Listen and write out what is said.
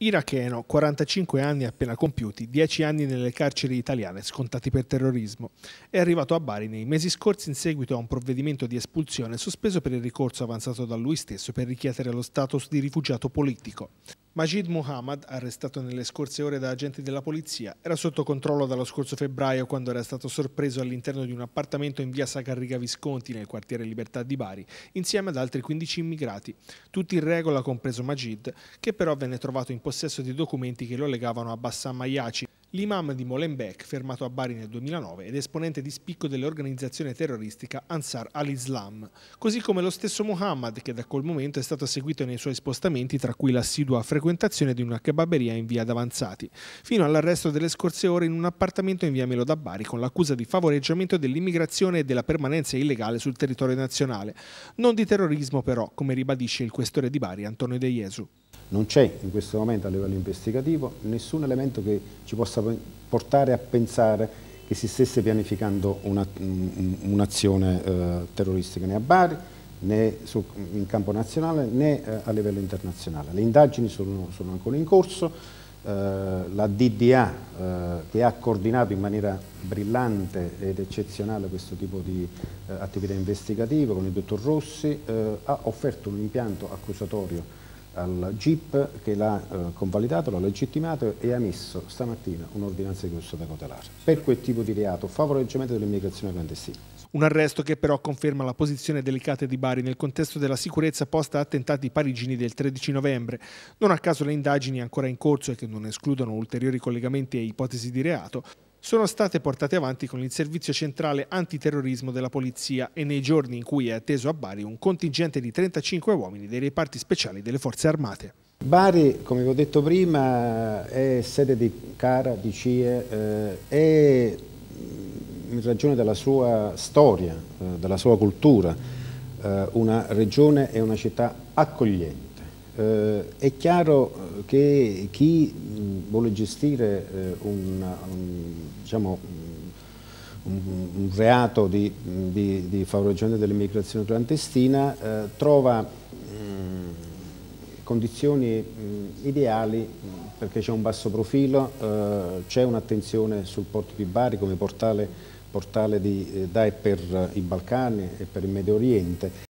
Iracheno, 45 anni appena compiuti, 10 anni nelle carceri italiane scontati per terrorismo. È arrivato a Bari nei mesi scorsi in seguito a un provvedimento di espulsione sospeso per il ricorso avanzato da lui stesso per richiedere lo status di rifugiato politico. Majid Muhammad, arrestato nelle scorse ore da agenti della polizia, era sotto controllo dallo scorso febbraio quando era stato sorpreso all'interno di un appartamento in via Sacarriga Visconti nel quartiere Libertà di Bari, insieme ad altri 15 immigrati, tutti in regola compreso Majid, che però venne trovato in possesso di documenti che lo legavano a Bassam Mayaci, l'imam di Molenbeek, fermato a Bari nel 2009 ed esponente di spicco dell'organizzazione terroristica Ansar al-Islam, così come lo stesso Muhammad che da quel momento è stato seguito nei suoi spostamenti, tra cui l'assidua frequentazione di una kebaberia in via d'Avanzati, fino all'arresto delle scorse ore in un appartamento in via Melo da Bari con l'accusa di favoreggiamento dell'immigrazione e della permanenza illegale sul territorio nazionale, non di terrorismo però, come ribadisce il questore di Bari Antonio De Jesu. Non c'è in questo momento a livello investigativo nessun elemento che ci possa portare a pensare che si stesse pianificando un'azione un eh, terroristica né a Bari, né su, in campo nazionale né eh, a livello internazionale. Le indagini sono, sono ancora in corso, eh, la DDA eh, che ha coordinato in maniera brillante ed eccezionale questo tipo di eh, attività investigativa con il dottor Rossi eh, ha offerto un impianto accusatorio al GIP che l'ha eh, convalidato, l'ha legittimato e ha messo stamattina un'ordinanza di custodia cautelare per quel tipo di reato, favoreggiamento dell'immigrazione clandestina. Un arresto che però conferma la posizione delicata di Bari nel contesto della sicurezza posta a attentati parigini del 13 novembre. Non a caso le indagini ancora in corso e che non escludono ulteriori collegamenti e ipotesi di reato sono state portate avanti con il Servizio Centrale Antiterrorismo della Polizia e nei giorni in cui è atteso a Bari un contingente di 35 uomini dei reparti speciali delle Forze Armate. Bari, come vi ho detto prima, è sede di Cara, di CIE, eh, e mm, in ragione della sua storia, eh, della sua cultura, eh, una regione e una città accogliente eh, è chiaro eh, che chi vuole gestire eh, un, un, diciamo, un, un, reato di, di, di favoreggiamento dell'immigrazione clandestina eh, trova mh, condizioni mh, ideali perché c'è un basso profilo, eh, c'è un'attenzione sul porto di Bari come portale, portale di, eh, da e per i Balcani e per il Medio Oriente